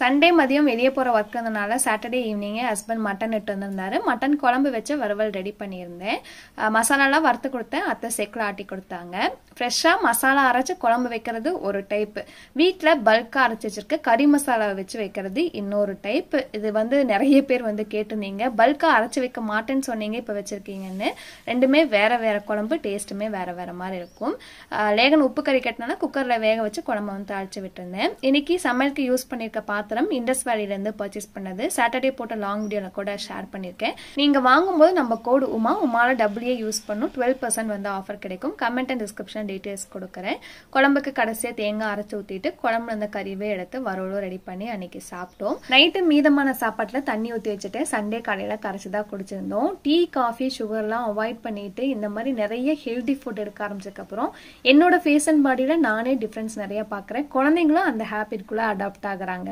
Sunday மதியம் வெளியே போகிற ஒர்க் இருந்தனால சாட்டர்டே ஈவினிங்கே ஹஸ்பண்ட் மட்டன் எட்டு வந்திருந்தாரு மட்டன் குழம்பு வச்சு வறுவல் ரெடி பண்ணியிருந்தேன் மசாலாலாம் வறுத்து கொடுத்தேன் அத்தை செக்கில் ஆட்டி கொடுத்தாங்க ஃப்ரெஷ்ஷாக மசாலா அரைச்சி குழம்பு வைக்கிறது ஒரு டைப்பு வீட்டில் பல்காக அரைச்சி வச்சிருக்க கறி மசாலா வச்சு வைக்கிறது இன்னொரு டைப் இது வந்து நிறைய பேர் வந்து கேட்டிருந்தீங்க பல்காக அரைச்சி வைக்க மாட்டேன்னு சொன்னீங்க இப்போ வச்சுருக்கீங்கன்னு ரெண்டுமே வேறு வேறு குழம்பு டேஸ்ட்டுமே வேறு வேறு மாதிரி இருக்கும் லேகன் உப்பு கறி கட்டினால குக்கரில் வேக வச்சு குழம்பு வந்து அழைச்சி விட்டுருந்தேன் இன்றைக்கி சமையலுக்கு யூஸ் பண்ணியிருக்க பாத்திரம் பாத்திரம் இண்டஸ் வேலியிலேருந்து பர்ச்சேஸ் பண்ணது சாட்டர்டே போட்ட லாங் வீடியோவில் கூட ஷேர் பண்ணியிருக்கேன் நீங்கள் வாங்கும்போது நம்ம கோடு உமா உமால டபுள்யூ யூஸ் பண்ணும் டுவெல் பர்சன்ட் வந்து ஆஃபர் கிடைக்கும் கமெண்ட் அண்ட் டிஸ்கிரிப்ஷன் டீட்டெயில்ஸ் கொடுக்குறேன் குழம்புக்கு கடைசியாக தேங்காய் அரைச்சி ஊற்றிட்டு குழம்புல இருந்த கறிவே எடுத்து வரோலும் ரெடி பண்ணி அன்னைக்கு சாப்பிட்டோம் நைட்டு மீதமான சாப்பாட்டில் தண்ணி ஊற்றி வச்சுட்டு சண்டே காலையில் கரைச்சி தான் குடிச்சிருந்தோம் டீ காஃபி சுகர்லாம் அவாய்ட் பண்ணிட்டு இந்த மாதிரி நிறைய ஹெல்தி ஃபுட் எடுக்க ஆரம்பிச்சதுக்கப்புறம் என்னோட ஃபேஸ் அண்ட் பாடியில் நானே டிஃப்ரென்ஸ் நிறைய பார்க்குறேன் குழந்தைங்களும் அந்த ஹேபிட்குள்ளே அடாப்ட் ஆகுறாங்க